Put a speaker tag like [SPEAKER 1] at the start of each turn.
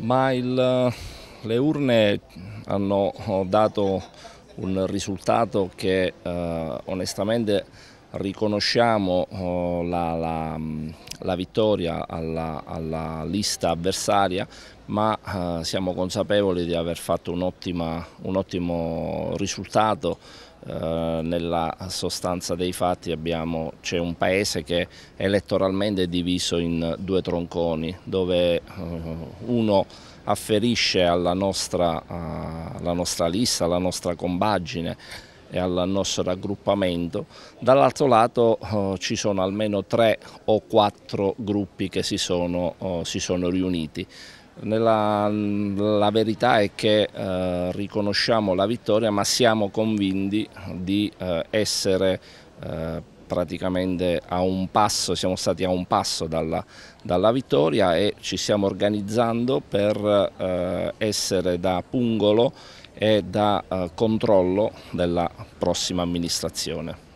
[SPEAKER 1] ma il, le urne hanno dato un risultato che eh, onestamente riconosciamo oh, la, la, mm, la vittoria alla, alla, lista avversaria ma eh, siamo consapevoli di aver fatto un, ottima, un ottimo risultato eh, nella sostanza dei fatti c'è un paese che elettoralmente è diviso in due tronconi dove eh, uno afferisce alla nostra, alla nostra lista, alla nostra combagine e al nostro raggruppamento, dall'altro lato eh, ci sono almeno tre o quattro gruppi che si sono, eh, si sono riuniti. Nella, la verità è che eh, riconosciamo la vittoria ma siamo convinti di eh, essere eh, praticamente a un passo, siamo stati a un passo dalla, dalla vittoria e ci stiamo organizzando per eh, essere da pungolo e da eh, controllo della prossima amministrazione.